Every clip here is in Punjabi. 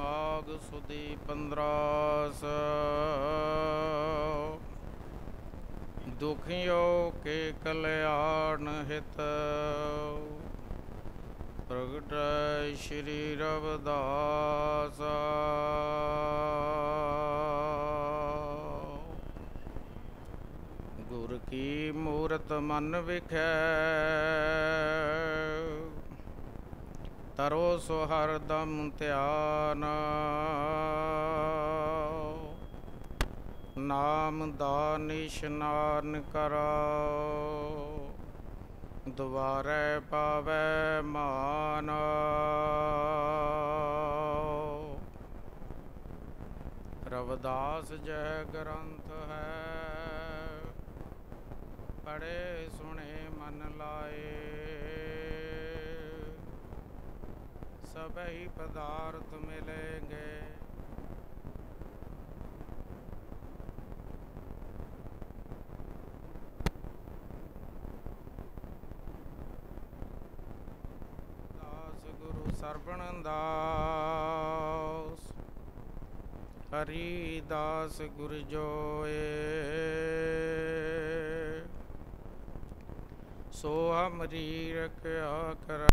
ਮਾਗ ਸੁਦੀ 15 ਦੁਖਿਓ ਕੇ ਕਲਿਆਣ ਹਿਤ ਪ੍ਰਗਟ ਸ਼੍ਰੀ ਰਵਦਾਸ ਗੁਰ ਕੀ ਮੂਰਤ ਮਨ ਵਿਖੈ ਤਰੋ ਸੋ ਹਰਦਮ ਧਿਆਨ ਨਾਮ ਦਾ ਨਿਸ਼ਾਨ ਕਰਾਓ ਦੁਆਰੇ ਪਾਵੇ ਮਾਨ ਰਵਦਾਸ ਜੈ ਗ੍ਰੰਥ ਹੈ ਪੜੇ ਸੁਣੇ ਮਨ ਲਾਏ सब ही पदार्थ मिलेंगे ਦਾਸ ਗੁਰੂ ਸਰਵਣ ਦਾਸ ਹਰੀ ਦਾਸ ਗੁਰ ਜੋਏ ਸੋ ਅਮਰੀ ਰਖਿਆ ਕਰਾ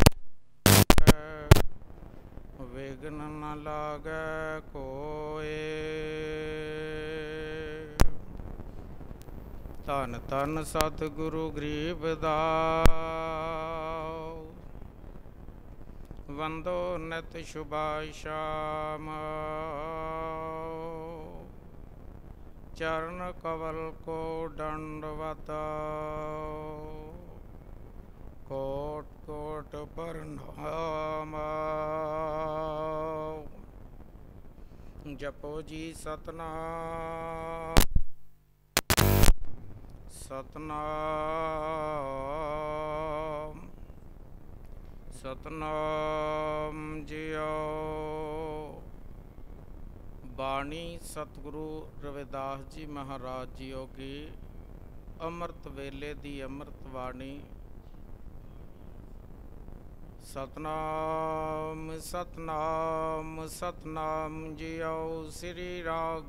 ਲਗਨ ਨ ਲਾਗੈ ਕੋਏ ਤਨ ਤਨ ਸਤ ਗੁਰੂ ਗਰੀਬ ਦਾਉ ਵੰਦੋ ਨਤ ਸੁਭਾਸ਼ਾਮ ਸ਼ਾਮ ਚਰਨ ਕਵਲ ਕੋ ਡੰਡਵਤ ਕੋਟ ਕੋਟ ਪਰਨਾਮ ਜਪੋ ਜੀ ਸਤਨਾਮ ਸਤਨਾਮ ਸਤਨਾਮ ਜਿਉ ਬਾਣੀ ਸਤਿਗੁਰੂ ਰਵਿਦਾਸ ਜੀ ਮਹਾਰਾਜ ਜੀਓ ਕੀ ਅੰਮ੍ਰਿਤ ਵੇਲੇ ਦੀ ਅੰਮ੍ਰਿਤ ਬਾਣੀ ਸਤਨਾਮ ਸਤਨਾਮ ਸਤਨਾਮ ਜਿਉ ਸ੍ਰੀ ਰਾਗ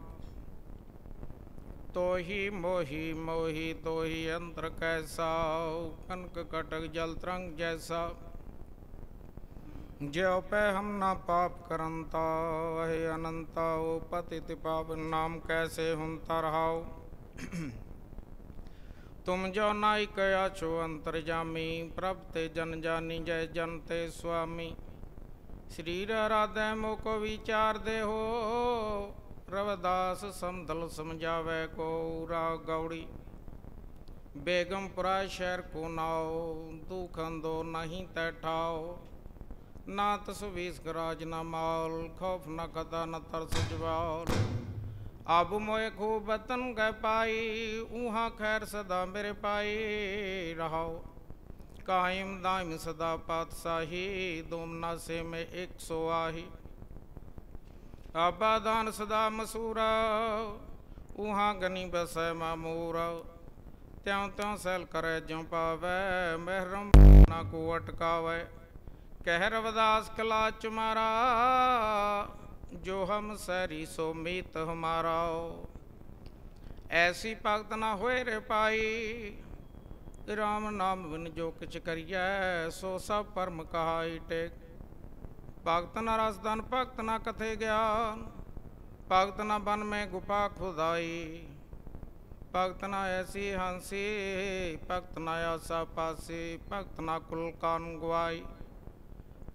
ਤੋਹੀ ਮੋਹੀ ਮੋਹੀ ਤੋਹੀ ਅੰਤਰ ਕੈਸਾ ਕਨਕ ਕਟਕ ਜਲ ਤਰੰਗ ਜੈਸਾ ਜਿਉ ਪੈ ਹਮ ਨਾ ਪਾਪ ਕਰੰਤਾ ਹੈ ਅਨੰਤਾ ਉਪਤਿਤ ਪਾਪ ਨਾਮ ਕੈਸੇ ਹੁੰਤਾ ਰਹਾਉ तुम जो नायक आछो ਅੰਤਰਜਾਮੀ ਪ੍ਰਭ ਤੇ ਜਨ ਜਾਨੀ ਜੈ ਜਨ ਤੇ ਸੁਆਮੀ ਸਰੀਰ ਆਰਾਧੈ ਮੋਕ ਕੋ ਵਿਚਾਰ ਦੇਹੋ ਰਵਦਾਸ ਸੰਦਲ ਸਮਝਾਵੇ ਕੋ ਰਾ ਗੌੜੀ ਬੇਗਮਪੁਰਾ ਸ਼ਹਿਰ ਕੋ ਨਾਉ ਦੁਖੰਦੋ ਨਹੀਂ ਤੈ ਠਾਓ ਨਾ ਤਸ ਵੀਸ ਗਰਾਜ ਨਾ ਮਾਲ ਖੌਫ ਨਾ ਕਦਾ ਨਾ ਤਰਸ ਜਵਾਲ ਆਬ ਮੋਏ ਖੂ ਬਤਨ ਗੈ ਪਾਈ ਉਹਾਂ ਖੈਰ ਸਦਾ ਮੇਰੇ ਪਾਈ ਰਹਾਉ ਕਾਇਮ ਦਾਇਮ ਸਦਾ ਪਾਤਸ਼ਾਹੀ ਦੋਮ ਸੇ ਮੈਂ ਇੱਕ ਸੋ ਆਹੀ ਆਪਾ ਦਾਨ ਸਦਾ ਮਸੂਰਾ ਉਹਾਂ ਗਨੀ ਬਸੈ ਮਾਮੂਰਾ ਤਿਉ ਤਿਉ ਸੈਲ ਕਰੈ ਜਿਉ ਪਾਵੈ ਮਹਿਰਮ ਨਾ ਕੋ ਅਟਕਾਵੇ ਕਹਿ ਰਵਦਾਸ ਕਲਾ ਚੁਮਾਰਾ ਜੋ हम सरी सो मीत हमारा ऐसी भगत ना होए रे पाई RAM ਨਾਮ ਬਿਨ ਜੋ ਕਿਛ ਕਰੀਐ ਸੋ ਸਭ ਪਰਮ ਕਹਾਈ ਟੇਕ ਭਗਤ ਨਾ ਦਨ ਭਗਤ ਨਾ ਕਥੇ ਗਿਆਨ ਭਗਤ ਨਾ ਬਨ ਮੈਂ ਗੁਪਾ ਖੁਦਾਈ ਭਗਤ ਨਾ ਐਸੀ ਹੰਸੀ ਭਗਤ ਨਾ ਆਸਾ ਪਾਸੀ ਭਗਤ ਨਾ ਕੁਲ ਕਾਨ ਗਵਾਈ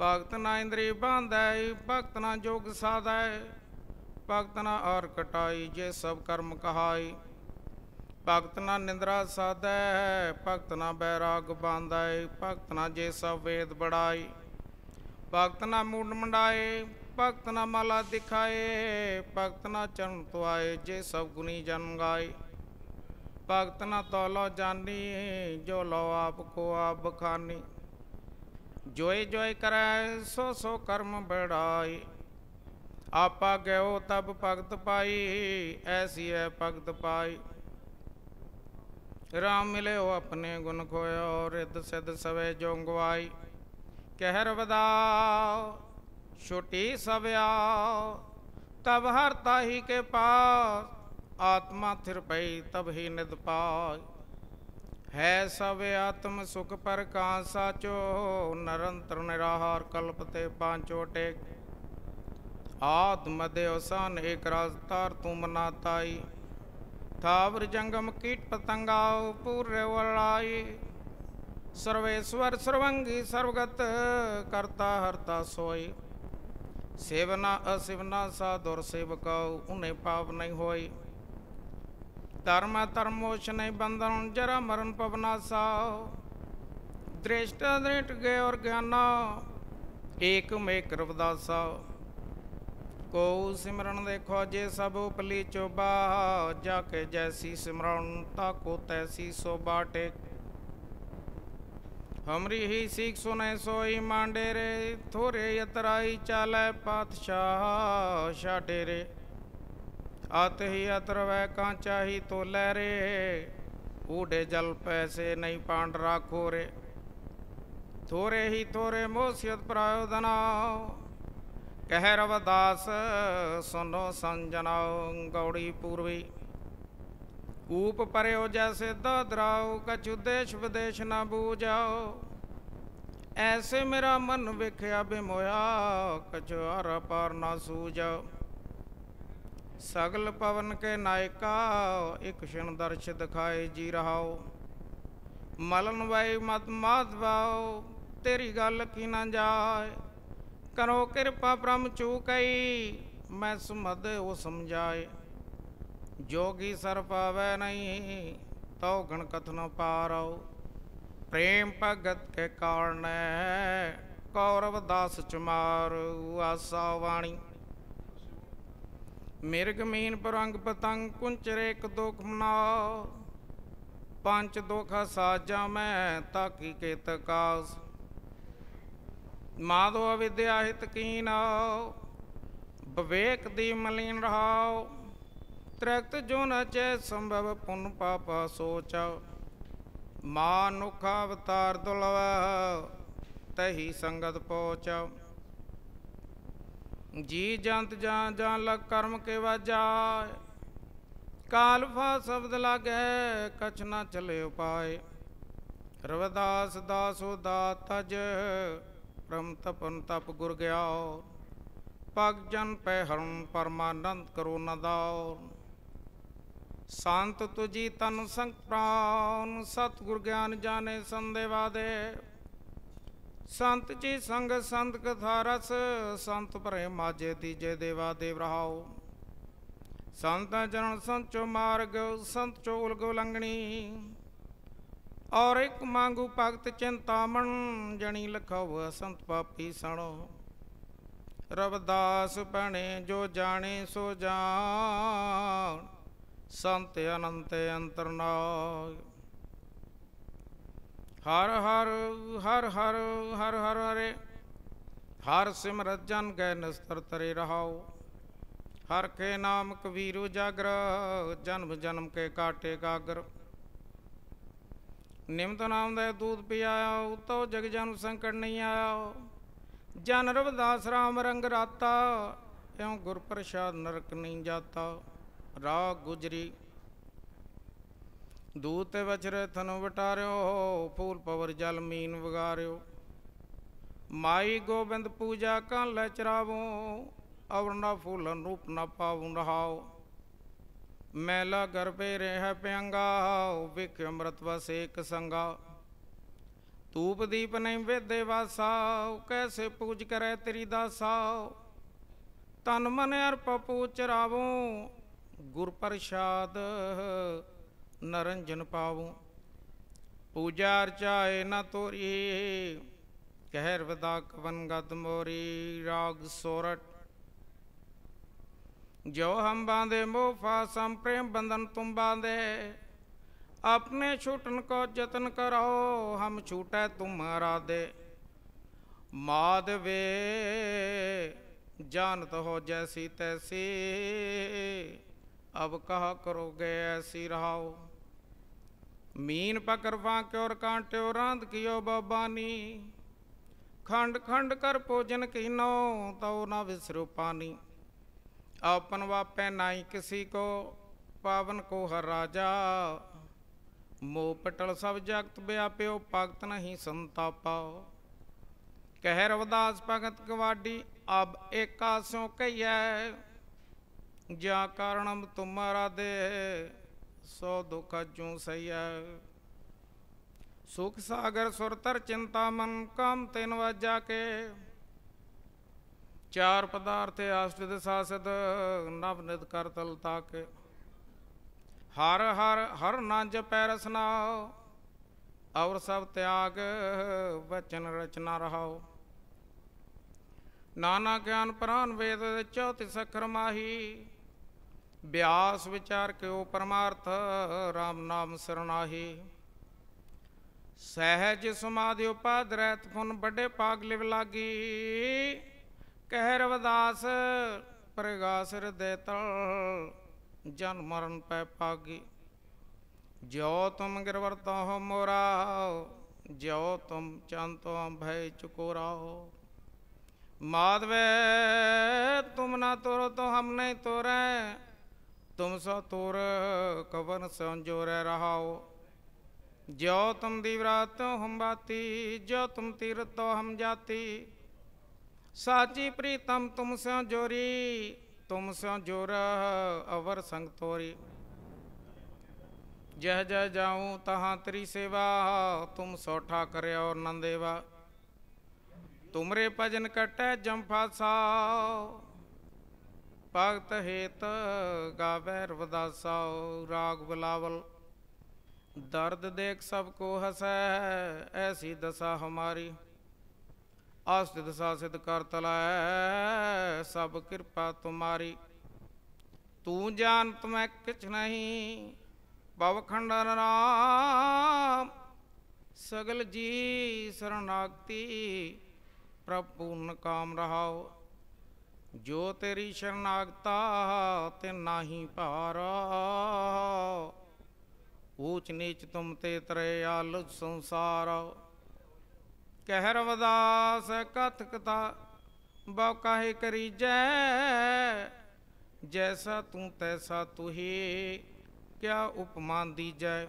ਭਗਤ ਨਾ ਇੰਦਰੀ ਬਾਂਧੈ ਭਗਤ ਨਾ ਜੋਗ ਸਾਧੈ ਭਗਤ ਨਾ ਔਰ ਕਟਾਈ ਜੇ ਸਭ ਕਰਮ ਕਹਾਈ ਭਗਤ ਨਾ ਨਿੰਦਰਾ ਸਾਧੈ ਭਗਤ ਨਾ ਬੈਰਾਗ ਬਾਂਧੈ ਭਗਤ ਨਾ ਜੇ ਸਭ ਵੇਦ ਬੜਾਈ ਭਗਤ ਨਾ ਮੂਡ ਮੰਡਾਏ ਭਗਤ ਨਾ ਮਾਲਾ ਦਿਖਾਏ ਭਗਤ ਨਾ ਚਰਨ ਤੁਆਏ ਜੇ ਸਭ ਗੁਣੀ ਜਨ ਗਾਏ ਭਗਤ ਨਾ ਤੋਲੋ ਜਾਣੀ ਜਾਨੀ ਜੋ ਲੋ ਆਪ ਕੋ ਆਪ ਖਾਨੀ ਜੋਇ ਜੋਇ ਕਰੈ ਸੋ ਸੋ ਕਰਮ ਬੜਾਈ ਆਪਾ ਗਇਓ ਤਬ ਭਗਤ ਪਾਈ ਐਸੀ ਐ ਭਗਤ ਪਾਈ ਰਾਮ ਮਿਲਿਓ ਆਪਣੇ ਗੁਣ ਖੋਇਓ ਰਿੱਧ ਸਿੱਧ ਸਵੇ ਜੋ ਗਵਾਈ ਕਹਿਰ ਵਦਾ ਛੋਟੀ ਸਵਿਆ ਤਬ ਹਰ ਤਾਹੀ ਕੇ ਪਾਸ ਆਤਮਾ ਥਿਰ ਪਈ ਤਬ ਹੀ ਨਿਦ ਪਾਈ ਹੈ ਸਭ ਆਤਮ ਸੁਖ ਪਰ ਕਾ ਸਾਚੋ ਨਿਰੰਤਰ ਨਿਰਾਹਾਰ ਕਲਪ ਤੇ ਪਾਂਚੋ ਟੇਕ ਆਤਮ ਦੇਉ ਸਨ ਏਕ ਰਾਜ ਤਾਰ ਤੂੰ ਮਨਾਤਾਈ ਥਾਵਰ ਜੰਗਮ ਕੀਟ ਪਤੰਗਾ ਪੂਰ ਵਲਾਈ ਸਰਵੇਸ਼ਵਰ ਸਰਵੰਗੀ ਸਰਵਗਤ ਕਰਤਾ ਹਰਤਾ ਸੋਈ ਸੇਵਨਾ ਅਸਿਵਨਾ ਸਾ ਦੁਰ ਸੇਵਕਾਉ ਉਨੇ ਪਾਪ ਨਹੀਂ ਹੋਈ ਧਰਮ ਧਰਮ ਨਹੀਂ ਬੰਦਨ ਜਰਾ ਮਰਨ ਪਵਨਾਸਾ ਦ੍ਰਿਸ਼ਟ ਦ੍ਰਿਟ ਗਏ ਔਰ ਗਿਆਨਾ ਏਕ ਮੇ ਕਰਵਦਾਸਾ ਕੋ ਸਿਮਰਨ ਦੇਖੋ ਜੇ ਸਭ ਉਪਲੀ ਚੋਬਾ ਜਾ ਕੇ ਜੈਸੀ ਸਿਮਰਨ ਤਾ ਕੋ ਤੈਸੀ ਸੋਬਾ ਟੇਕ ਹਮਰੀ ਹੀ ਸਿੱਖ ਸੁਨੇ ਸੋਈ ਮਾਂਡੇ ਰੇ ਥੋਰੇ ਯਤਰਾਈ ਚਾਲੇ ਪਾਤਸ਼ਾਹ ਛਾਡੇ ਰੇ ਅਤ ਹੀ ਅਤਰਵੈ ਕਾਂਚਾ ਹੀ ਤੋਲੇ ਰੇ ਊਡੇ ਜਲ ਪੈਸੇ ਨਹੀਂ ਪਾਂਡ ਰਾਖੋ ਰੇ ਥੋਰੇ ਹੀ ਥੋਰੇ ਮੋਸਿਯਤ ਪ੍ਰਯੋਦਨਾ ਕਹਿ ਰਵਦਾਸ ਸੁਨੋ ਸੰਜਨਾ ਗੌੜੀ ਪੂਰਵੀ ਊਪ ਪਰਿਓ ਜੈ ਜੈਸੇ ਦਰਾਉ ਕਛੁ ਦੇਸ਼ ਵਿਦੇਸ਼ ਨਾ ਬੂਝਾਓ ਐਸੇ ਮੇਰਾ ਮਨ ਵਿਖਿਆ ਬਿਮੋਇਆ ਕਛੁ ਹਰ ਪਰ ਨਾ ਸੂਝਾਓ ਸਗਲ ਪਵਨ ਕੇ ਨਾਇਕਾ ਇੱਕ ਛਣ ਦਰਸ਼ ਦਿਖਾਏ ਜੀ ਰਹਾਓ ਮਲਨ ਵੈ ਮਤ ਮਾਧਵਾਓ ਤੇਰੀ ਗੱਲ ਕੀ ਨਾ ਜਾਏ ਕਰੋ ਕਿਰਪਾ ਬ੍ਰਹਮ ਚੂਕਈ ਮੈਂ ਸੁਮਦ ਉਹ ਸਮਝਾਏ ਜੋਗੀ ਸਰ ਪਾਵੇ ਨਹੀਂ ਤਉ ਗਣ ਕਥਨ ਪਾਰਉ ਪ੍ਰੇਮ ਭਗਤ ਕੇ ਕਾਰਨ ਕੌਰਵ ਦਾਸ ਚਮਾਰ ਆਸਾ ਵਾਣੀ ਮਿਰਗ ਮੀਨ ਪਰੰਗ ਪਤੰਗ ਕੁੰਚਰੇ ਇੱਕ ਦੁਖ ਮਨਾ ਪੰਜ ਦੁਖਾ ਸਾਜਾ ਮੈਂ ਤਾਕੀ ਕੇਤ ਕਾਸ ਮਾਧੋ ਵਿਦਿਆ ਹਿਤ ਕੀਨ ਬਵੇਕ ਦੀ ਮਲੀਨ ਰਹਾਉ ਤ੍ਰਕਤ ਜੋ ਨ ਚੈ ਸੰਭਵ ਪੁੰਨ ਪਾਪਾ ਸੋਚ ਮਾਨੁਖ ਅਵਤਾਰ ਦੁਲਵ ਤਹੀ ਸੰਗਤ ਪਹੁੰਚਾਓ ਜੀ ਜੰਤ ਜਾਂ ਜਾਂ ਲਗ ਕਰਮ ਕੇ ਵਾਜਾ ਕਾਲਫਾ ਸ਼ਬਦ ਲਾਗੇ ਕਛ ਨਾ ਚਲੇ ਉਪਾਏ ਰਵਦਾਸ ਦਾਸੋ ਦਾਤਜ ਪ੍ਰਮ ਤਪਨ ਤਪ ਗੁਰ ਗਿਆਉ ਪਗ ਜਨ ਪੈ ਹਰਮ ਪਰਮਾਨੰਦ ਕਰੋ ਨ ਦਾਉ ਸੰਤ ਤੁਜੀ ਤਨ ਸੰਗ ਪ੍ਰਾਨ ਸਤ ਗੁਰ ਗਿਆਨ ਜਾਣੇ ਸੰਦੇਵਾ ਦੇ ਸੰਤ ਜੀ ਸੰਗ ਸੰਤ ਕਥਾ ਰਸ ਸੰਤ ਭਰੇ ਮਾਜੇ ਤੀਜੇ ਦੇਵਾ ਦੇਵ ਰਹਾਓ ਸੰਤਾਂ ਚਰਨ ਸੰਤ ਚੋ ਮਾਰਗ ਸੰਤ ਚੋ ਉਲਗੋ ਲੰਗਣੀ ਔਰ ਇੱਕ ਮੰਗੂ ਭਗਤ ਚਿੰਤਾ ਚਿੰਤਾਮਣ ਜਣੀ ਲਖਵ ਸੰਤ ਪਾਪੀ ਸਣੋ ਰਵਦਾਸ ਭਣੇ ਜੋ ਜਾਣੇ ਸੋ ਜਾਣ ਸੰਤ ਅਨੰਤ ਅੰਤਰਨਾਗ ਹਰ ਹਰ ਹਰ ਹਰ ਹਰ ਹਰ ਹਰੇ ਹਰ ਸਿਮਰਤ ਜਨ ਗੈ ਨਸਤਰ ਤਰੇ ਰਹਾਓ ਹਰ ਕੇ ਨਾਮ ਕਬੀਰ ਜਾਗਰ ਜਨਮ ਜਨਮ ਕੇ ਕਾਟੇ ਕਾਗਰ ਨਿਮਤ ਨਾਮ ਦਾ ਦੂਤ ਪਿਆਇਆ ਉਤੋ ਜਗ ਜਨ ਸੰਕਟ ਨਹੀਂ ਆਇਆ ਜਨ ਰਵਦਾਸ ਰਾਮ ਰੰਗ ਰਾਤਾ ਇਉ ਗੁਰ ਪ੍ਰਸਾਦ ਨਰਕ ਨਹੀਂ ਜਾਤਾ ਰਾਗ ਗੁਜਰੀ ਦੂਤ ਵਛਰੇ ਤਨੁ ਵਟਾਰਿਓ ਫੂਲ ਪਵਰ ਜਲ ਮੀਨ ਵਗਾਰਿਓ ਮਾਈ ਗੋਬਿੰਦ ਪੂਜਾ ਕਾਂ ਲੈ ਚਰਾਵੋ ਅਵਰਨਾ ਨਾ ਫੂਲਨ ਰੂਪ ਨਾ ਪਾਵੂ ਰਹਾਓ ਮੈਲਾ ਗਰਬੇ ਰਹਿ ਪਿਆੰਗਾ ਵਿਖ ਅੰਮ੍ਰਿਤ ਵਸੇ ਇੱਕ ਸੰਗਾ ਤੂਪ ਦੀਪ ਨਹੀਂ ਵੇਦੇ ਵਾਸਾ ਕੈਸੇ ਪੂਜ ਕਰੈ ਤੇਰੀ ਦਾਸਾ ਤਨ ਮਨ ਅਰਪ ਪੂਜ ਰਾਵੋ ਗੁਰ ਪ੍ਰਸ਼ਾਦ ਨਰੰਜਨ ਪਾਵੂ ਪੂਜਾ ਅਰਚਾਏ ਨ ਤੋਰੀ ਕਹਿਰ ਵਦਾ ਕਵਨ ਗਦ ਮੋਰੀ ਰਾਗ ਸੋਰਟ ਜੋ ਹਮ ਬਾਂਦੇ ਮੋਹ ਫਾਸਮ ਪ੍ਰੇਮ ਬੰਧਨ ਤੁਮ ਬਾਂਦੇ ਆਪਣੇ ਛੁਟਨ ਕੋ ਯਤਨ ਕਰੋ ਹਮ ਛੂਟੈ ਤੁਮਾਰਾ ਦੇ ਮਾਦਵੇ ਜਾਣਤ ਹੋ ਜੈਸੀ ਤੈਸੀ ਅਬ ਕਹਾ ਕਰੋਗੇ ਐਸੀ ਰਹਾਓ ਮੀਨ ਪਕਰਵਾ ਕਿਉ ਰਕਾਂਟਿਓ ਟਿਓ ਰਾਂਧ ਕਿਓ ਬਾਬਾਨੀ ਖੰਡ ਖੰਡ ਕਰ ਭੋਜਨ ਕੀਨੋ ਤਉ ਨਾ ਵਿਸਰੋ ਪਾਨੀ ਆਪਨ ਵਾਪੈ ਨਾਈ ਕਿਸੀ ਕੋ ਪਾਵਨ ਕੋ ਹਰ ਰਾਜਾ ਮੋ ਪਟਲ ਸਭ ਜਗਤ ਬਿਆਪਿਓ ਭਗਤ ਨਹੀਂ ਸੰਤਾਪਾ ਕਹਿ ਰਵਦਾਸ ਭਗਤ ਕਵਾਡੀ ਅਬ ਏਕਾ ਸੋ ਕਈਐ ਜਾ ਕਾਰਣਮ ਤੁਮਾਰਾ ਦੇ ਸੋ ਦੁਖ ਜੂ ਸਈਆ ਸੁਖ ਸਾਗਰ ਸੁਰਤਰ ਚਿੰਤਾ ਮਨ ਕਾਮ ਤੈਨ ਵਾਜਾ ਕੇ ਚਾਰ ਪਦਾਰਥ ਆਸ਼ਟਿਤ ਸਾਸਦ ਨਵ ਨਿਤ ਕਰ ਤਲ ਤਾਕ ਹਰ ਹਰ ਹਰ ਨੰਜ ਪੈ ਰਸਨਾ ਔਰ ਸਭ ਤਿਆਗ ਵਚਨ ਰਚਨਾ ਰਹਾਓ ਨਾਨਾ ਗਿਆਨ ਪ੍ਰਾਨ ਵੇਦ ਦੇ ਚੌਥੀ ਸਖਰ ਮਾਹੀ ਬਿਆਸ ਵਿਚਾਰ ਕਿਉ ਪਰਮਾਰਥ ਰਾਮ ਨਾਮ ਸਰਨਾਹੀ ਸਹਿਜ ਸਮਾਧਿ ਉਪਾਦ ਰਹਿਤ ਫੁਨ ਵੱਡੇ ਪਾਗ ਲਿਵ ਲਾਗੀ ਕਹਿ ਰਵਦਾਸ ਪ੍ਰਗਾਸ ਰਦੇ ਤਲ ਜਨ ਮਰਨ ਪੈ ਪਾਗੀ ਜਿਉ ਤੁਮ ਗਿਰਵਰਤਾ ਹੋ ਮੋਰਾ ਜਿਉ ਤੁਮ ਚੰਤੋ ਭੈ ਚੁਕੋਰਾ ਹੋ ਮਾਧਵੇ ਤੁਮ ਨਾ ਤੋਰੋ ਤੋ ਹਮ ਨਹੀਂ ਤੋਰੇ ਤੁਮ ਸੋ ਤੁਰ ਕਵਨ ਸੰਜੋਰੈ ਰਹਾਉ ਜੋ ਤੁਮ ਦਿਵਰਾਤ ਹਮ ਬਾਤੀ ਜੋ ਤੁਮ ਤਿਰਤੋ ਹਮ ਜਾਤੀ ਸਾਚੀ ਪ੍ਰੀਤਮ ਤੁਮ ਸੋ ਜੋਰੀ ਤੁਮ ਸੋ ਜੋਰ ਅਵਰ ਸੰਗ ਤੋਰੀ ਜਹ ਜਹ ਜਾਉ ਤਹਾਂ ਤਰੀ ਸੇਵਾ ਤੁਮ ਸੋ ਠਾਕਰ ਔਰ ਨੰਦੇਵਾ ਤੁਮਰੇ ਭਜਨ ਕਟੈ ਜੰਫਾ ਸਾ ਭਗਤ ਹੇਤ ਗਾਵੈ ਰਵਦਾਸਾ ਰਾਗ ਬਲਾਵਲ ਦਰਦ ਦੇਖ ਸਭ ਕੋ ਹਸੈ ਐਸੀ ਦਸ਼ਾ ਹਮਾਰੀ ਆਸਤ ਦਸ਼ਾ ਸਿਧ ਕਰ ਤਲੈ ਸਭ ਕਿਰਪਾ ਤੁਮਾਰੀ ਤੂੰ ਜਾਣਤ ਮੈਂ ਕਿਛ ਨਹੀਂ ਬਵ ਖੰਡਨ ਰਾਮ ਸਗਲ ਜੀ ਸਰਨਾਗਤੀ ਪ੍ਰਭੂ ਨ ਕਾਮ ਰਹਾਓ ਜੋ ਤੇਰੀ ਸ਼ਰਨਾਗਤਾ ਤੇ ਨਾਹੀ ਪਾਰ ਊਚ ਨੀਚ ਤੁਮ ਤੇ ਤਰੇ ਆਲ ਸੰਸਾਰ ਕਹਿਰ ਵਦਾਸ ਕਥਕਤਾ ਬਉ ਕਾਹੇ ਕਰੀਜੈ ਜੈਸਾ ਤੂੰ ਤੈਸਾ ਤੁਹੀ ਕਿਆ ਉਪਮਾਨ ਦੀਜੈ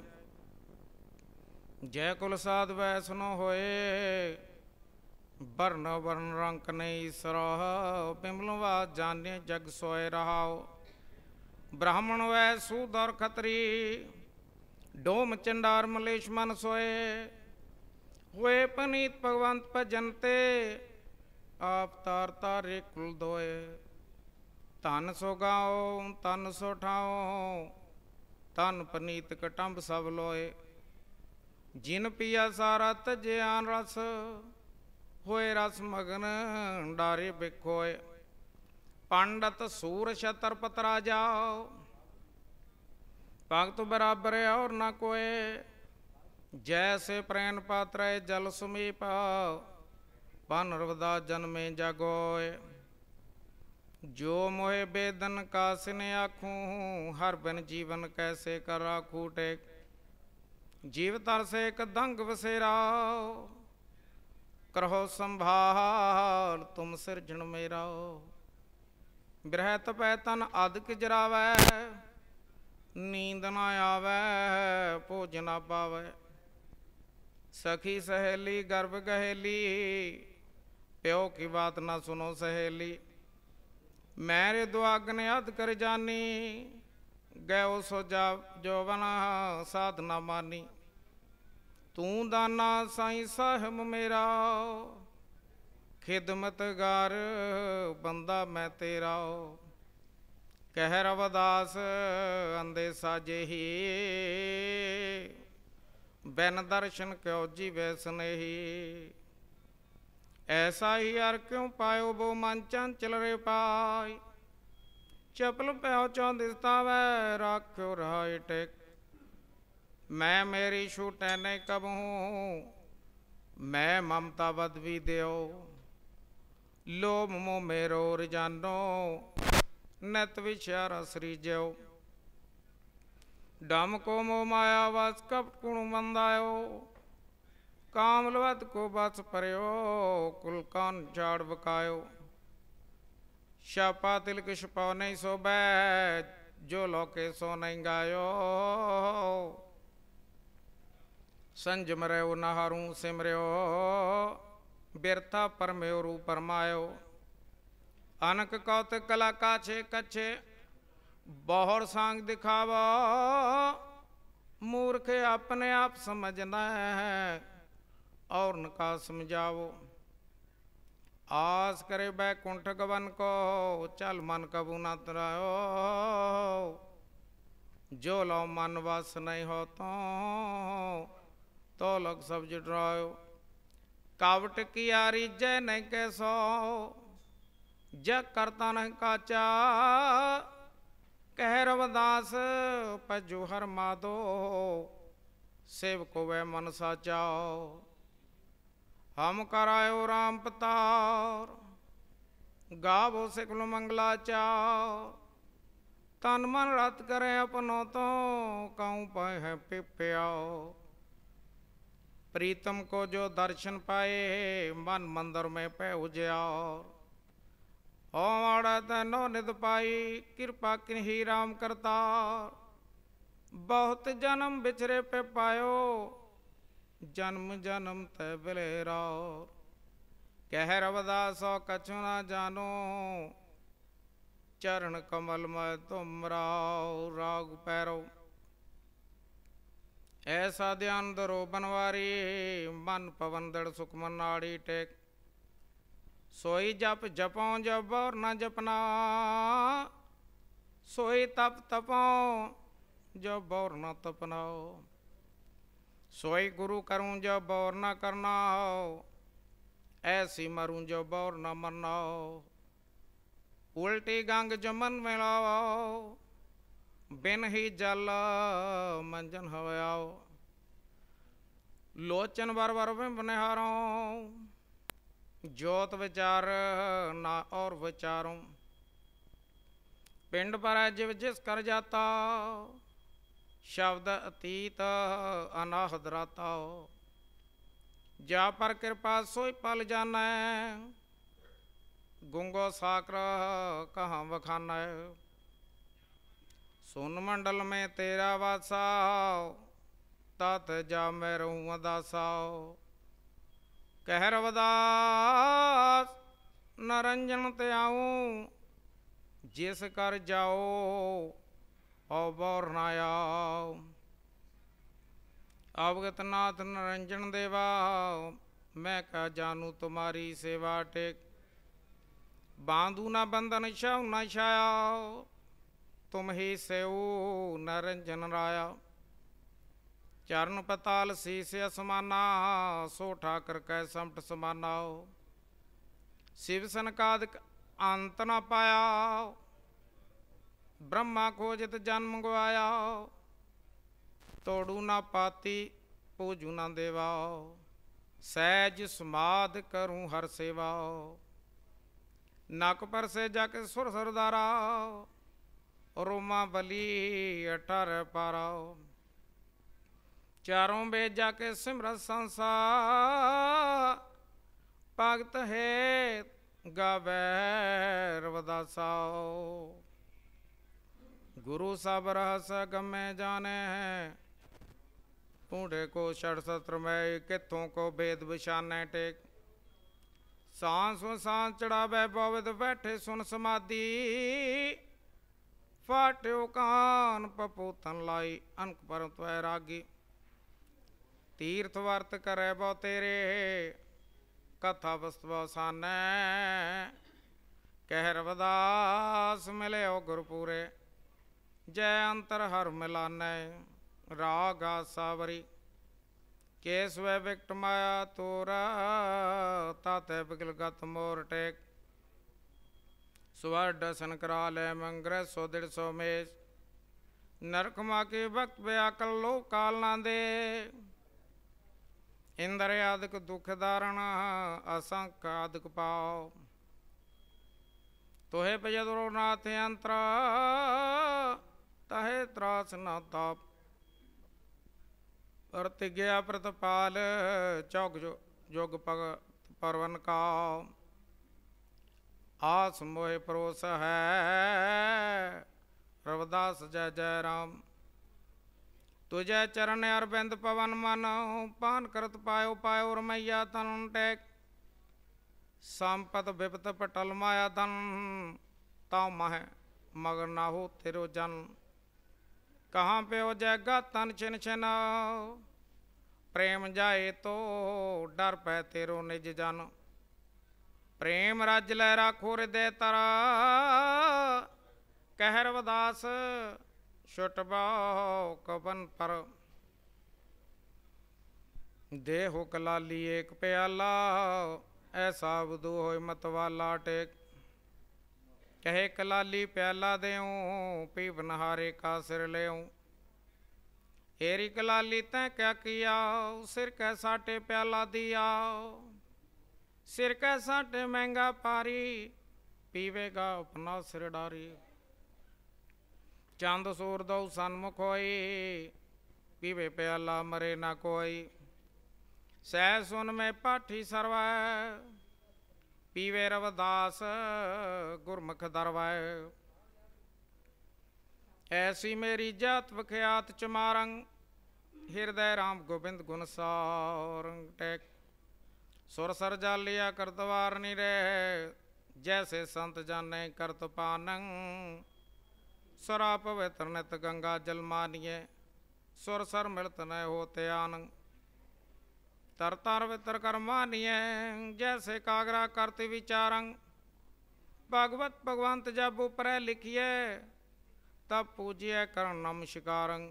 ਜੈ ਕੁਲ ਸਾਧ ਵੈਸਨੋ ਹੋਏ ਵਰਨ ਵਰਨ ਰੰਕ ਨੇ ਸਰਹ ਪਿਮਲਵਾ ਜਾਣੇ ਜਗ ਸੋਏ ਰਹਾਓ ਬ੍ਰਾਹਮਣ ਵੈ ਸੂਦਰ ਖਤਰੀ ਡੋਮ ਚੰਡਾਰ ਮਲੇਸ਼ ਮਨ ਸੋਏ ਹੋਏ ਪਨੀਤ ਭਗਵੰਤ ਭਜਨਤੇ ਆਪ ਤਾਰ ਤਾਰੇ ਕੁਲ ਦੋਏ ਤਨ ਸੋ ਗਾਉ ਤਨ ਸੋ ਠਾਉ ਤਨ ਪਨੀਤ ਕਟੰਬ ਸਭ ਲੋਏ ਜਿਨ ਪੀਆ ਸਾਰਾ ਤਜਿਆਨ ਰਸ ਹੋਏ ਰਸ ਮਗਨ ਡਾਰੇ ਬਿਖੋਏ ਪੰਡਤ ਸੂਰ ਛਤਰ ਪਤਰਾ ਜਾਓ ਭਗਤ ਬਰਾਬਰ ਔਰ ਨਾ ਕੋਏ ਜੈਸੇ ਪ੍ਰੇਨ ਪਾਤਰੇ ਜਲ ਸੁਮੀਪ ਪਨ ਰਵਦਾ ਜਨਮੇ ਜਾਗੋਏ ਜੋ ਮੋਹਿ ਬੇਦਨ ਕਾ ਸਿਨ ਆਖੂ ਹਰ ਬਿਨ ਜੀਵਨ ਕੈਸੇ ਕਰਾ ਖੂਟੇ ਜੀਵ ਤਰਸੇ ਇੱਕ ਦੰਗ ਵਸੇਰਾ ਕਰਹੁ ਸੰਭਾਲ ਤੁਮ ਸਿਰਜਣ ਮੇਰਾ ਬਿਰਹਿ ਪੈ ਤਨ ਅਦਕ ਜਰਾਵੈ ਨੀਂਦ ਨਾ ਆਵੈ ਭੋਜ ਨਾ ਪਾਵੈ ਸਖੀ ਸਹੇਲੀ ਗਰਭ ਗਹੇਲੀ ਪਿਓ ਕੀ ਬਾਤ ਨਾ ਸੁਨੋ ਸਹੇਲੀ ਮੇਰੇ ਦੁਆਗਨ ਅਦ ਕਰ ਜਾਨੀ ਗਇਓ ਸੋ ਜਾ ਜੋਵਨ ਸਾਧ ਨਾ ਮਾਨੀ ਤੂੰ ਦਾਨਾ ਸਾਈ ਸਹਿਮ ਮੇਰਾ ਖਿਦਮਤਗਾਰ ਬੰਦਾ ਮੈਂ ਤੇਰਾ ਕਹਿ ਰਵਦਾਸ ਅੰਦੇ ਸਾਜੇਹੀ ਬਿਨ ਦਰਸ਼ਨ ਕਿਉ ਜੀ ਵੈਸਨੇਹੀ ਐਸਾ ਹੀ ਅਰ ਕਿਉ ਪਾਇਓ ਬੋ ਮਨ ਚੰ ਚਲ ਰੇ ਪਾਈ ਚਪਲ ਪਿਆਉ ਚੌਂ ਦਿਸਤਾ ਵੈ ਰਾਖਿਓ ਰਾਇ ਟੇਕ ਮੈਂ ਮੇਰੀ ਛੂਟੈ ਨੇ ਕਬਹੂ ਮੈਂ ਮਮਤਾ ਵਦ ਵੀ ਦਿਓ ਲੋਭ ਮੋ ਮੇਰੋ ਰਜਾਨੋ ਨਤ ਵਿਚਾਰ ਅਸਰੀ ਜਿਓ ਡਮ ਕੋ ਮੋ ਮਾਇਆ ਵਸ ਕਪਟ ਕੁਣ ਮੰਦਾਇਓ ਕਾਮਲਵਤ ਕੋ ਬਸ ਪਰਿਓ ਕੁਲ ਕਾਨ ਝਾੜ ਬਕਾਇਓ ਸ਼ਾਪਾ ਤਿਲ ਕਿਛ ਪਾਉ ਨਹੀਂ ਸੋਬੈ ਜੋ ਲੋਕੇ ਸੋ ਨਹੀਂ ਗਾਇਓ संजम रहो नहरू सिमरयो व्यर्था परमेरु परमायो अनक कौत कला काछे कच्छे बहुर सांग दिखावा मूर्ख अपने आप समझना है और उनका समझाओ आस करे बैकुंठ गवन को चल मन कबू ना तरायो जो लो मन वस नहीं हो तो ਤੋ ਲਗ ਸਭ ਜੁਟਰਾਇਓ ਕੀ ਕੀਆ ਰੀਜੈ ਨੈ ਕੈ ਸੋ ਜ ਕਰਤਾ ਨਹਿ ਕਾਚਾ ਕਹਿ ਰਵਦਾਸ ਪਜੋ ਹਰ ਮਾਦੋ ਸੇਵ ਕੋ ਵੈ ਮਨ ਸਾਚਾਓ ਹਮ ਕਰਾਇਓ ਰਾਮ ਪਤਾਰ ਗਾਵੋ ਸਿਕਲ ਮੰਗਲਾ ਚਾ ਤਨ ਮਨ ਰਤ ਕਰੇ ਆਪਣੋ ਤੋਂ ਕਉ ਪਹਿ ਹੈ ਪਿਪਿਆਓ प्रीतम को जो दर्शन पाए मन मंदिर में पै उजया ओमड़ तनो निद पाई कृपा किन्ही राम करता बहुत जन्म बिछरे पे पायो जन्म जन्म त ते बिलेरा कह रवदा सो कछु ना जानो चरण कमल में तुम राव राग पैरो ਐਸਾ ਧਿਆਨ ਧਰੋ ਬਨਵਾਰੀ ਮਨ ਪਵੰਦੜ ਸੁਖਮਨ ਨਾੜੀ ਟੇਕ ਸੋਈ ਜਪ ਜਪਉ ਜਪ ਔਰ ਜਪਨਾ ਸੋਈ ਤਪ ਤਪਉ ਜਪ ਔਰ ਨਾ ਤਪਨਾਓ ਸੋਈ ਗੁਰੂ ਕਰੂੰ ਜਪ ਔਰ ਨਾ ਕਰਨਾਓ ਐਸੀ ਮਰੂੰ ਜਪ ਔਰ ਨਾ ਮਰਨਾਓ ਉਲਟੀ ਗੰਗ ਜਮਨ ਮਿਲਾਓ ਬਿਨ ਹੀ ਜਲ ਮੰਜਨ ਹੋਇਆਓ ਲੋਚਨ ਵਰ ਵਰ ਬਨਿਹਾਰੋਂ ਜੋਤ ਵਿਚਾਰ ਨਾ ਔਰ ਵਿਚਾਰੋਂ ਪਿੰਡ ਪਰ ਜਿਵ ਜਿਸ ਕਰ ਜਾਤਾ ਸ਼ਬਦ ਅਤੀਤ ਅਨਾਹਦ ਰਤਾ ਜਾ ਪਰ ਕਿਰਪਾ ਸੋਈ ਪਲ ਜਾਣੈ ਗੁੰਗੋ ਸਾਕਰ ਕਹਾਂ ਵਖਾਨੈ ਸੁਨ ਮੰਡਲ ਮੈਂ ਤੇਰਾ ਵਾਸਾ ਤਤ ਜਾ ਮੈਂ ਰਹੂੰ ਅਦਾਸਾ ਕਹਿ ਰਵਦਾਸ ਨਰੰਜਨ ਤੇ ਆਉ ਜਿਸ ਕਰ ਜਾਓ ਔ ਬੋਰ ਨਾ ਆਉ ਆਵਗਤ ਨਾਥ ਨਰੰਜਨ ਦੇਵਾ ਮੈਂ ਕਾ ਜਾਨੂ ਤੁਮਾਰੀ ਸੇਵਾ ਟੇਕ ਬਾਂਧੂ ਨਾ ਬੰਧਨ ਛਾਉ ਨਾ ਛਾਇਆ ਤੁਮ ਹੀ ਸਿਉ ਨਰੰਜਨ ਰਾਇਆ ਚਰਨ ਪਤਾਲ ਸੀਸ ਅਸਮਾਨਾ ਸੋ ਠਾਕਰ ਕੈ ਸੰਪਟ ਸਮਾਨਾਓ ਸਿਵ ਸਨਕਾਦਿਕ ਅੰਤ ਨ ਪਾਇਆ ਬ੍ਰਹਮਾ ਖੋਜਿਤ ਜਨਮ ਗਵਾਇਆ ਤੋੜੂ ਨਾ ਪਾਤੀ ਪੂਜੂ ਨਾ ਦੇਵਾ ਸਹਿਜ ਸਮਾਦ ਕਰੂੰ ਹਰ ਸੇਵਾ ਨਕ ਪਰ ਸੇ ਜਾ ਕੇ ਸੁਰ ਸਰਦਾਰਾ रोमा बली अटर पाराओ चारों बे जाके सिमरत संसार भगत है गवैर वदासाओ गुरु सब रहस गमे जाने हैं ढूंढे को षड सत्र में कितों को भेद बिछाने टेक सांस सांस चढ़ावे पवित बैठे सुन समाधि ਫਾਟਿਓ ਕਾਨ ਪਪੂਤਨ ਲਾਈ ਅਨਕ ਪਰਮ ਤਵੈ ਰਾਗੀ ਤੀਰਥ ਵਰਤ ਕਰੈ ਬਹੁ ਤੇਰੇ ਕਥਾ ਵਸਤ ਬਹੁ ਸਾਨੈ ਕਹਿ ਰਵਦਾਸ ਮਿਲਿਓ ਗੁਰਪੂਰੇ ਜੈ ਅੰਤਰ ਹਰ ਮਿਲਾਨੈ ਰਾਗਾ ਸਾਵਰੀ ਵੈ ਵਿਕਟ ਮਾਇਆ ਤੋਰਾ ਤਾਤੇ ਬਿਗਲ ਗਤ ਮੋਰ ਟੇਕ स्वर्ड संकरालय मंग्रह ਸੋ दृढ़ ਮੇਸ ਨਰਕ नरक ਵਕਤ भक्त व्याकल ਲੋ ਕਾਲ ਨਾ ਦੇ ਇੰਦਰ ਆਦਿਕ ਦੁਖ ਧਾਰਣ ਅਸੰਖ ਆਦਿਕ ਪਾਉ ਤੋਹੇ ਪਜਦਰੋ ਨਾਥ ਅੰਤਰ ਤਹੇ ਤਰਾਸ ਨਾ ਤਾਪ ਗਿਆ ਪ੍ਰਤਪਾਲ ਚੌਕ ਜੋਗ ਪਗ ਪਰਵਨ ਕਾ ਆਸ ਮੋਹਿ ਪਰੋਸ ਹੈ ਰਵਦਾਸ ਜੈ ਜੈ ਰਾਮ ਤੁਜੈ ਚਰਨ ਅਰਬਿੰਦ ਪਵਨ ਮਨ ਪਾਨ ਕਰਤ ਪਾਇਓ ਪਾਇਓ ਰਮਈਆ ਤਨ ਟੈਕ ਸੰਪਤ ਵਿਪਤ ਪਟਲ ਮਾਇਆ ਤਨ ਤਉ ਮਹ ਮਗਰ ਨਾ ਹੋ ਤੇਰੋ ਜਨ ਕਹਾਂ ਪਿਓ ਜੈਗਾ ਤਨ ਛਿਨ ਛਿਨ ਪ੍ਰੇਮ ਜਾਏ ਤੋ ਡਰ ਪੈ ਤੇਰੋ ਨਿਜ ਜਨ ਪ੍ਰੇਮ ਰਜ ਲੈ ਰਾਖੋ ਹਿਰਦੇ ਤਰਾ ਕਹਿਰ ਵਦਾਸ ਛੁਟਬਾਉ ਕਵਨ ਪਰ ਦੇ ਹੁਕ ਲਾਲੀ ਏਕ ਪਿਆਲਾ ਐਸਾ ਬਦੂ ਹੋਇ ਮਤਵਾਲਾ ਟੇਕ ਕਹੇ ਕਲਾਲੀ ਪਿਆਲਾ ਦੇਉ ਪੀ ਬਨਹਾਰੇ ਕਾ ਸਿਰ ਲਿਉ ਏਰੀ ਕਲਾਲੀ ਤੈ ਕਿਆ ਕੀਆ ਸਿਰ ਕੈ ਸਾਟੇ ਪਿਆਲਾ ਦਿਆ ਸਿਰ ਕੈ ਸੱਟ ਮਹਿੰਗਾ ਪਾਰੀ ਪੀਵੇਗਾ ਉਪਨਾ ਸਿਰ ਡਾਰੀ ਚੰਦ ਸੂਰ ਦਉ ਸਨਮੁਖ ਹੋਈ ਪੀਵੇ ਪਿਆਲਾ ਮਰੇ ਨਾ ਕੋਈ ਸਹਿ ਸੁਨ ਮੈਂ ਪਾਠੀ ਸਰਵੈ ਪੀਵੇ ਰਵਦਾਸ ਗੁਰਮੁਖ ਦਰਵੈ ਐਸੀ ਮੇਰੀ ਜਾਤ ਵਿਖਿਆਤ ਚਮਾਰੰ ਹਿਰਦੈ RAM ਗੋਬਿੰਦ ਗੁਣ ਟੈਕ ਸੁਰ ਸਰ ਜਾਲਿਆ ਕਰਤਵਾਰ ਨਹੀਂ ਰਹਿ ਜੈਸੇ ਸੰਤ ਜਾਣੈ ਕਰਤ ਪਾਨੰ ਸਰਾ ਪਵਿੱਤਰ ਨਿਤ ਗੰਗਾ ਜਲ ਮਾਨੀਏ ਸੁਰ ਸਰ ਮਿਲਤ ਨੈ ਹੋ ਤਿਆਨ ਤਰ ਤਰ ਵਿਤਰ ਕਰਮਾਨੀਏ ਜੈਸੇ ਕਾਗਰਾ ਕਰਤ ਵਿਚਾਰੰ ਭਗਵਤ ਭਗਵੰਤ ਜਬ ਉਪਰੈ ਲਿਖੀਏ ਤਬ ਪੂਜਿਆ ਕਰਨ ਨਮਸ਼ਕਾਰੰ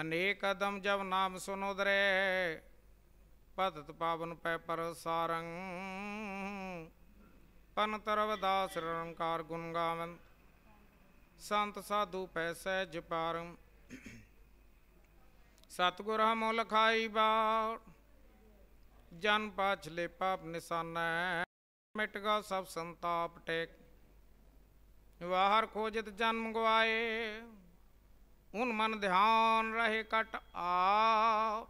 ਅਨੇਕ ਅਦਮ ਜਬ ਨਾਮ ਸੁਨੋਦਰੇ ਭਗਤ ਪਾਵਨ ਪੈ ਪਰਸਾਰੰ ਪਨ ਤਰਵ ਦਾਸ ਰੰਕਾਰ ਗੁਣ ਗਾਵਨ ਸੰਤ ਸਾਧੂ ਪੈ ਸਹਿਜ ਪਾਰੰ ਸਤਗੁਰ ਹਮੋ ਲਖਾਈ ਬਾ ਜਨ ਪਾਛਲੇ ਪਾਪ ਨਿਸਾਨੈ ਮਿਟ ਗਾ ਸਭ ਸੰਤਾਪ ਟੇਕ ਵਾਹਰ ਖੋਜਤ ਜਨਮ ਗਵਾਏ ਹੁਣ ਮਨ ਧਿਆਨ ਰਹੇ ਕਟ ਆ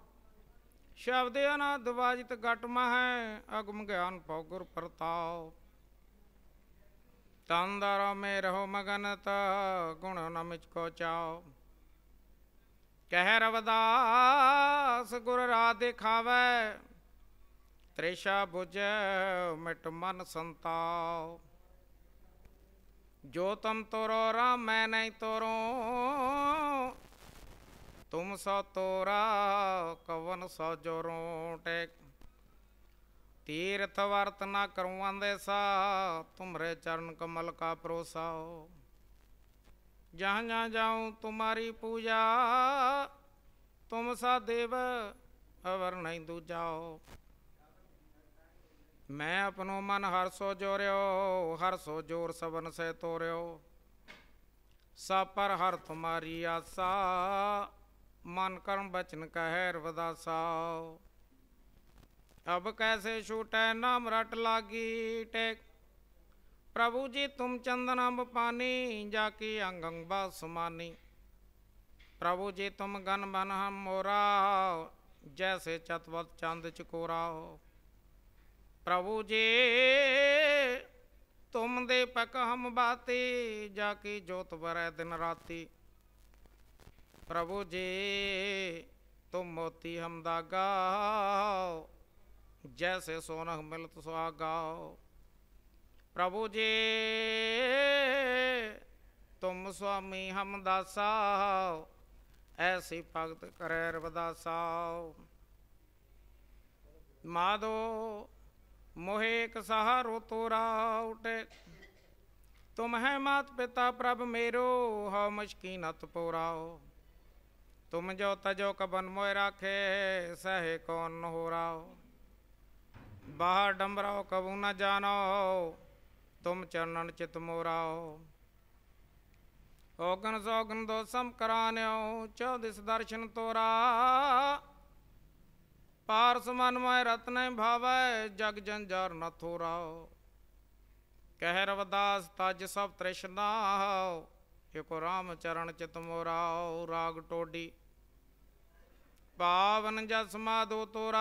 ਸ਼ਬਦ ਅਨਾਦ ਵਾਜਿਤ ਗਟ ਮਹੈ ਅਗਮ ਗਿਆਨ ਪਉ ਗੁਰ ਪ੍ਰਤਾਪ ਤੰਦਰ ਮੇ ਰਹੋ ਮਗਨਤ ਗੁਣ ਨਮਿਚ ਕੋ ਚਾਉ ਕਹਿ ਰਵਦਾਸ ਗੁਰ ਰਾਹ ਦਿਖਾਵੇ ਤ੍ਰਿਸ਼ਾ 부ਜੈ ਮਿਟ ਮਨ ਸੰਤਾਉ ਜੋ ਤਮ ਤੋਰੋ ਰਾਮੈ ਨਹੀਂ ਤੋਰੋ ਤੁਮ ਸੋ ਤੋਰਾ ਕਵਨ ਸੋ ਜੋ ਤੀਰਥ ਵਰਤ ਨਾ ਕਰਵਾਉਂਦੇ ਸਾ ਤੁਮਰੇ ਚਰਨ ਕਮਲ ਕਾ ਪਰੋਸਾ ਜਹਾਂ ਜਹਾਂ ਜਾਉ ਤੁਮਾਰੀ ਪੂਜਾ ਤੁਮ ਸਾ ਦੇਵ ਅਵਰ ਨਹੀਂ ਦੂਜਾਓ ਮੈਂ ਆਪਣੋ ਮਨ ਹਰ ਸੋ ਜੋਰਿਓ ਹਰ ਸੋ ਜੋਰ ਸਬਨ ਸੇ ਤੋਰਿਓ ਸਾ ਪਰ ਹਰ ਤੁਮਾਰੀ ਆਸਾ मन कर्म बचन कह रवदा साओ अब कैसे छूटे नाम रट लागी टेक प्रभु जी तुम चंदन अम्ब पानी जाकी अंग अंग सुमानी प्रभु जी तुम गन बन हम मोरा जैसे चतवत चंद चकोरा प्रभु जी तुम दे पक हम बाती जाकी जोत बर दिन राती ਪ੍ਰਭੂ ਜੀ ਤੂੰ ਮੋਤੀ ਹਮਦਾਗਾ ਜੈਸੇ ਸੋਨਹ ਮਿਲਤ ਸੁਹਾਗਾ ਪ੍ਰਭੂ ਜੀ ਤੁਮ ਸੁਆਮੀ ਹਮਦਾਸਾ ਐਸੀ ਭਗਤ ਕਰੈ ਰਵਦਾਸਾ ਮਾਦੋ ਮੋਹੇ ਇਕ ਸਹਾਰੋ ਤੋਰਾ ਉਟੇ ਤੁਮ ਹੈ ਮਾਤ ਪਿਤਾ ਪ੍ਰਭ ਮੇਰੋ ਹਉ ਮਸ਼ਕੀਨਤ ਪੋਰਾਓ तुम जो तजो कबन मोय राखे सहे कौन न हो राओ बाहर डमराओ कबू न जानो तुम चरणन चित मोराओ ओगन सौगन दो सम करान्यो चौदिस दर्शन तोरा पारस मन में रत्न भावै जग जंजार न थोराओ कह रवदास तज सब तृष्णाओ हिकु राम चरण चित मोराओ राग टोडी पावन जस माधो तोरा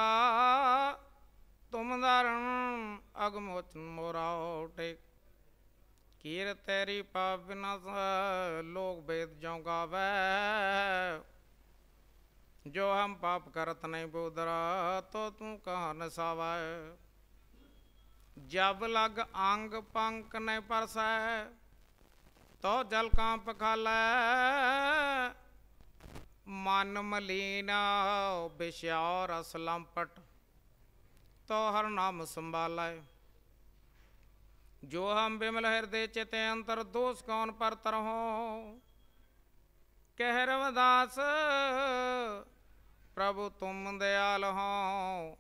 तुम धारण अगमोचन मोरा टेक कीर तेरी पाप लोग वेद जो गावे जो हम पाप करत नहीं बोधरा तो तू कहा नसावा जब लग अंग पंख नहीं परसै तो जल कांप खा ਮਨ ਮਲੀਨਾ ਬਿਸ਼ੌਰ ਅਸਲੰਪਟ ਤੋ ਹਰ ਨਾਮ ਸੰਭਾਲਾਇ ਜੋ ਹਮ ਬਿਮਲ ਹਿਰਦੇ ਚਿਤੇ ਅੰਤਰ ਦੋਸ ਕੌਣ ਪਰ ਤਰਹੁ ਕਹਿ ਰਵਦਾਸ ਪ੍ਰਭੂ ਤੁਮ ਦਿਆਲ ਹੋ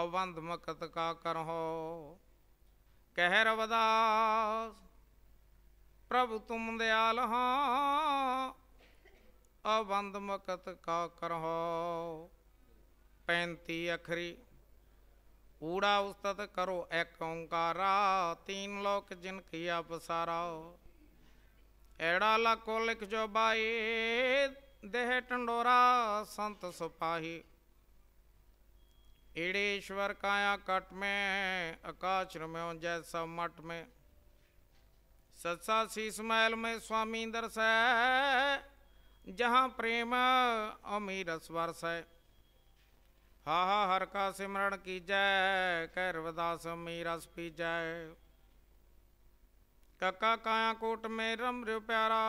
ਅਵੰਦ ਮਕਤ ਕਾ ਕਰਹੁ ਕਹਿ ਰਵਦਾਸ ਪ੍ਰਭੂ ਤੁਮ ਦਿਆਲ ਹੋ अबंध मकत का करहो पैंती अखरी ऊड़ा उस्तत करो एक ओंकारा तीन लोक जिन किया पसारा एड़ा लाको लिख जो बाई देह टंडोरा संत सुपाही एड़े ईश्वर काया कट में आकाश में जैसा मठ में सत्सा शीस महल में स्वामी दर्शय जहाँ प्रेम अमीर स्वर्श है हा हा हर का सिमरण की जय कैरवदास मीरस पी जय कक्का काया कोट में रम रो प्यारा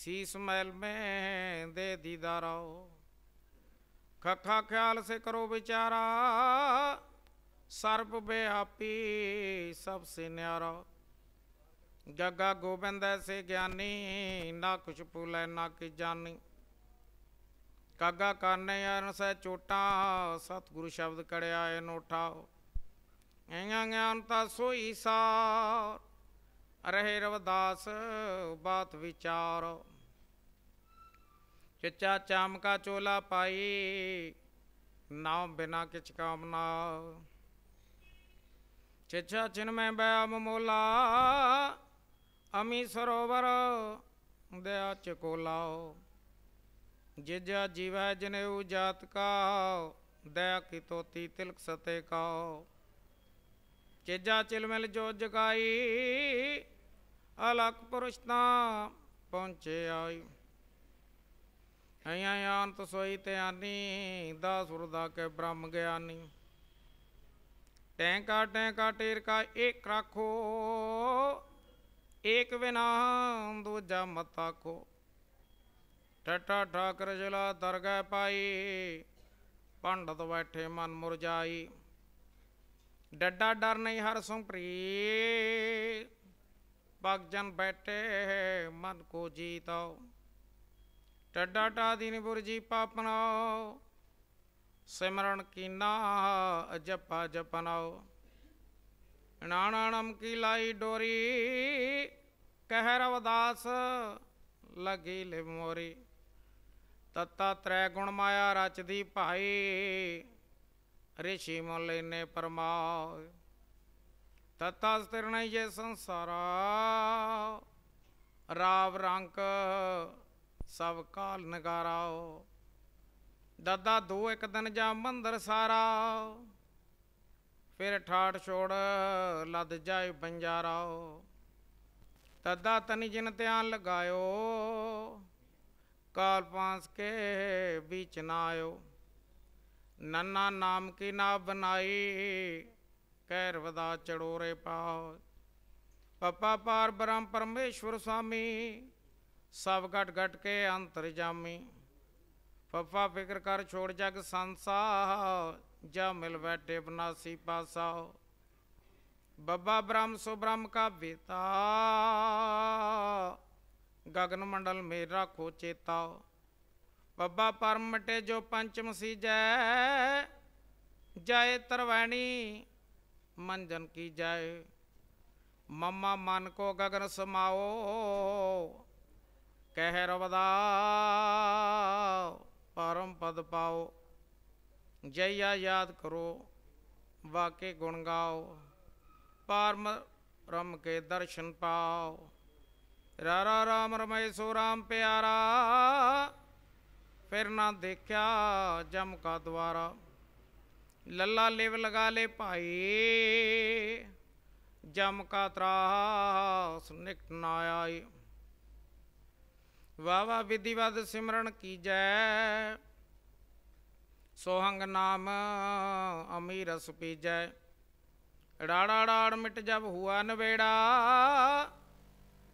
शीस महल में दे दीदारा खखा ख्याल से करो बेचारा सर्प बे आपी सबसे न्यारा ਜਗਾ ਗੋਬਿੰਦ ਐਸੇ ਗਿਆਨੀ ਨਾ ਕੁਛ ਪੂਲੈ ਨਾ ਕੀ ਜਾਣੀ ਕਾਗਾ ਕਰਨੇ ਅਰਨ ਸੈ ਚੋਟਾ ਸਤਿਗੁਰੂ ਸ਼ਬਦ ਕੜਿਆ ਏ ਨੋਠਾ ਐਂਗਾ ਗਿਆਨ ਤਾਂ ਸੋਈ ਸਾਰ ਰਹੇ ਰਵਦਾਸ ਬਾਤ ਵਿਚਾਰ ਚਚਾ ਚਾਮਕਾ ਚੋਲਾ ਪਾਈ ਨਾ ਬਿਨਾ ਕਿਛ ਕਾਮਨਾ ਚਚਾ ਚਿਨ ਮੈਂ ਬੈ ਮੋਲਾ ਅਮੀ ਸਰੋਵਰ ਦਇਆ ਚਕੋਲਾਓ ਜਿਜਾ ਜੀਵੈ ਜਨੇਉ ਜਾਤ ਕਾ ਦਇਆ ਕੀ ਤੋਤੀ ਤਿਲਕ ਸਤੇ ਕਾ ਚੇਜਾ ਮਿਲ ਜੋ ਜਗਾਈ ਅਲਖ ਪੁਰਸ਼ ਤਾਂ ਪਹੁੰਚੇ ਆਈ ਅਈਆਂ ਅੰਤ ਸੋਈ ਤੇ ਆਨੀ ਦਾ ਸੁਰਦਾ ਕੇ ਬ੍ਰਹਮ ਗਿਆਨੀ ਟੈਂਕਾ ਟੈਂਕਾ ਟੇਰ ਕਾ ਇੱਕ ਰੱਖੋ ਏਕ ਵਿਨਾ ਦੂਜਾ ਮਤਾ ਕੋ ਟਟਾ ਠਾਕਰ ਜਲਾ ਦਰਗਹਿ ਪਾਈ ਪੰਡਤ ਬੈਠੇ ਮਨ ਮੁਰਜਾਈ ਡੱਡਾ ਡਰ ਨਹੀਂ ਹਰ ਸੁਪਰੀ ਭਗਜਨ ਬੈਠੇ ਮਨ ਕੋ ਜੀਤਾਓ ਟੱਡਾ ਟਾ ਦੀਨ ਬੁਰਜੀ ਪਾਪਨਾ ਸਿਮਰਨ ਕੀਨਾ ਜਪਾ ਜਪਨਾਓ ਨਾਣਾਣਮ ਕੀ ਲਾਈ ਡੋਰੀ ਕਹਿ ਰਵਦਾਸ ਲਗੀ ਲਿਮੋਰੀ ਤਤਾ ਤ੍ਰੈ ਗੁਣ ਮਾਇਆ ਰਚਦੀ ਭਾਈ ਰਿਸ਼ੀ ਮੁਲੇ ਨੇ ਪਰਮਾਉ ਤਤਾ ਸਤਿਰਣੈ ਜੇ ਸੰਸਾਰਾ ਰਾਵ ਰੰਕ ਸਭ ਕਾਲ ਨਗਾਰਾਓ ਦਾਦਾ ਦੋ ਇੱਕ ਦਿਨ ਜਾ ਮੰਦਰ ਸਾਰਾ ਫਿਰ ਠਾਠ ਛੋੜ ਲਦ ਜਾਏ ਬੰਜਾਰਾਓ ਤਦਾ ਤਨ ਜਿਨ ਧਿਆਨ ਲਗਾਇਓ ਕਾਲ ਪਾਸ ਕੇ ਵਿਚ ਨਾ ਆਇਓ ਨੰਨਾ ਨਾਮ ਕੀ ਨਾ ਬਨਾਈ ਕਹਿਰ ਵਦਾ ਚੜੋਰੇ ਪਾਉ ਪਪਾ ਪਾਰ ਬ੍ਰਹਮ ਪਰਮੇਸ਼ਵਰ ਸਾਮੀ ਸਭ ਘਟ ਘਟ ਕੇ ਅੰਤਰ ਜਾਮੀ ਫੱਫਾ ਫਿਕਰ ਕਰ ਛੋੜ ਜਗ ਸੰਸਾ ਜਾ ਮਿਲ ਬੈਠੇ ਬਨਾਸੀ ਪਾਸਾ ਬੱਬਾ ਬ੍ਰਹਮ ਸੋ ਬ੍ਰਹਮ ਕਾ ਬੇਤਾ ਗਗਨ ਮੰਡਲ ਮੇਰਾ ਖੋ ਚੇਤਾ ਬੱਬਾ ਪਰਮ ਮਟੇ ਜੋ ਪੰਚਮ ਸੀਜੈ ਜਾਏ ਤਰਵੈਣੀ ਮੰਜਨ ਕੀ ਜਾਏ ਮਮਾ ਮਨ ਕੋ ਗਗਨ ਸਮਾਓ ਕਹਿ ਰਵਦਾ परम पद पाओ जैया याद करो वाके गुण गाओ पारम रम के दर्शन पाओ रारा राम रमय सो राम प्यारा फिर ना देखा जम का द्वारा लल्ला लेव लगा ले भाई जम का त्रास निकट ना आई ਵਾਵਾ ਵਿਧੀਵਦ ਸਿਮਰਨ ਕੀਜੈ ਸੋਹੰਗ ਨਾਮ ਅਮੀਰ ਸੁਪੀਜੈ ੜਾੜਾ ੜਾੜ ਮਿਟ ਜਬ ਹੁਆ ਨਵੇੜਾ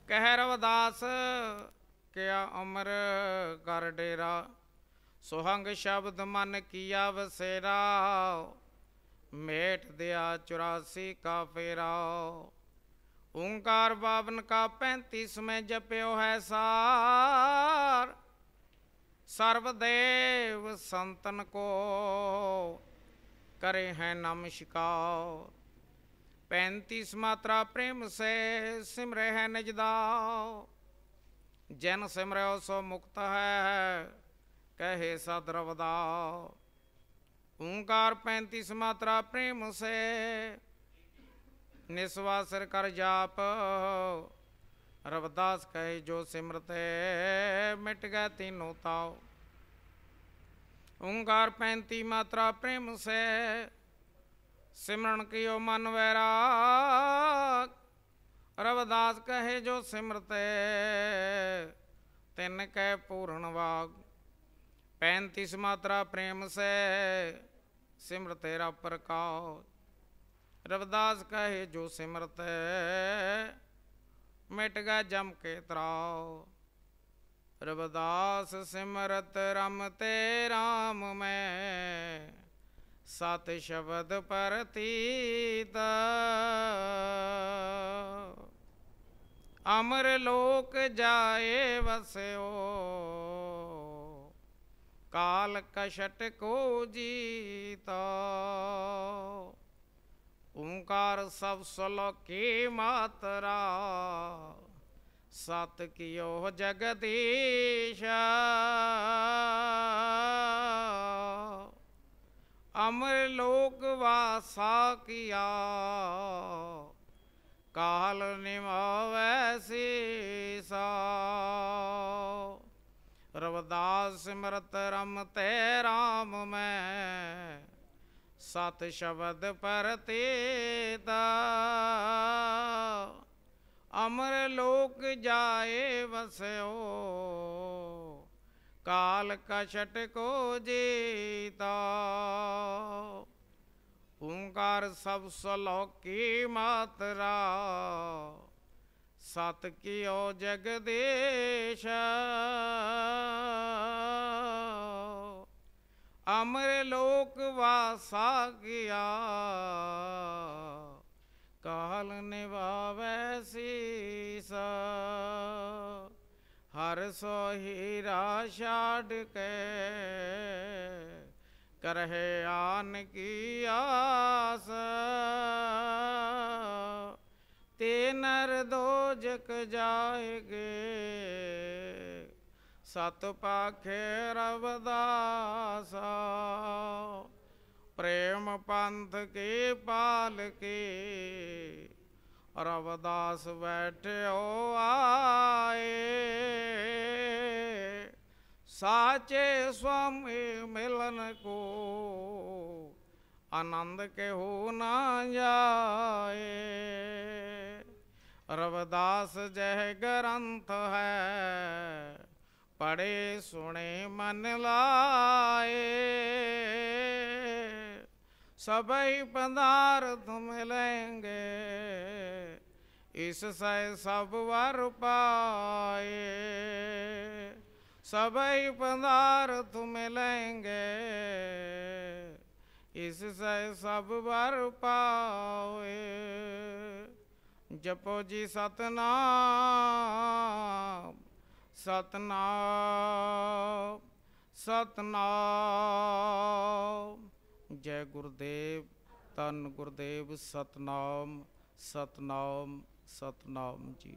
ਕਹਿ ਰਵਦਾਸ ਕਿਆ ਅਮਰ ਕਰ ਡੇਰਾ ਸੋਹੰਗ ਸ਼ਬਦ ਮਨ ਕੀਆ ਵਸੇਰਾ ਮੇਟ ਦਿਆ 84 ਕਾ ਫੇਰਾ ਓੰਕਾਰ ਬਾਵਨ ਕਾ 35 ਮੈਂ ਜਪਿਓ ਹੈ ਸਾਰ ਸਰਬ ਦੇਵ ਸੰਤਨ ਕੋ ਕਰੇ ਹੈ ਨਮਸਕਾਰ 35 ਮਾਤਰਾ ਪ੍ਰੇਮ ਸੇ ਸਿਮਰੇ ਹੈ ਨਜਦਾ ਜਨ ਸਿਮਰਿਓ ਸੋ ਮੁਕਤ ਹੈ ਕਹੇ ਸਦ ਰਵਦਾ ਓੰਕਾਰ 35 ਮਾਤਰਾ ਪ੍ਰੇਮ ਸੇ निस्वासर कर जाप रवदास कहे जो सिमरत मिट गए तीनों ताओ ओंकार पैंती मात्रा प्रेम से सिमरन कियो मन वैराग रवदास कहे जो सिमरत तिन कह पूर्ण वाग पैंतीस मात्रा प्रेम से सिमर तेरा प्रकाश रविदास कहे जो सिमरत मिट गए जम के तराओ रविदास सिमरत रमते राम में सत शब्द परतीत अमर लोक जाए बस्यो काल कशट को जीता ਓਮਕਾਰ ਸਭ ਸਲੋਕੀ ਮਾਤਰਾ ਸਤ ਕੀਓ ਜਗਦੀਸ਼ ਅਮਰ ਲੋਕ ਵਾਸਾ ਕੀਆ ਕਾਲ ਨਿਮਾਵੈ ਸੀਸਾ ਰਵਦਾਸ ਸਿਮਰਤ ਰਮ ਤੇ ਰਾਮ ਮੈਂ ਸਤ ਸ਼ਬਦ ਪਰਤੇ ਦਾ ਅਮਰ ਲੋਕ ਜਾਏ ਵਸਿਓ ਕਾਲ ਕਛਟ ਕੋ ਜੀਤਾ ਓੰਕਾਰ ਸਭ ਸਲੋਕੀ ਕੀ ਮਾਤਰਾ ਸਤ ਕੀਓ ਜਗਦੇਸ਼ ਅਮਰ ਲੋਕ ਵਾਸਾ ਗਿਆ ਕਾਲ ਨਿਭਾਵੈ ਸੀਸ ਹਰ ਸੋ ਹੀਰਾ ਛਾੜ ਕੇ ਕਰਹਿ ਆਨ ਕੀ ਆਸ ਤੇ ਨਰ ਦੋਜਕ ਜਾਏਗੇ ਸਤ ਪਾਖੇ ਰਵਦਾਸਾ ਪ੍ਰੇਮ ਪੰਥ ਕੇ ਪਾਲ ਰਵਦਾਸ ਬੈਠਿਓ ਆਏ ਸਾਚੇ ਸਵਾਮੀ ਮਿਲਨ ਕੋ ਆਨੰਦ ਕੇ ਹੋ ਨਾ ਜਾਏ ਰਵਦਾਸ ਜਹ ਗ੍ਰੰਥ ਹੈ ਪੜੇ ਸੁਣੇ ਮਨ ਲਾਏ ਸਭਈ ਪਦਾਰਥ ਮਿਲेंगे ਇਸ ਸੈ ਸਭ ਵਰ ਪਾਏ ਸਭਈ ਪਦਾਰਥ ਮਿਲेंगे ਇਸ ਸੈ ਸਭ ਵਰ ਪਾਏ ਜਪੋ ਜੀ ਸਤਨਾਮ ਸਤਨਾਮ ਸਤਨਾਮ ਜੈ ਗੁਰਦੇਵ ਤਨ ਗੁਰਦੇਵ ਸਤਨਾਮ ਸਤਨਾਮ ਸਤਨਾਮ ਜੀ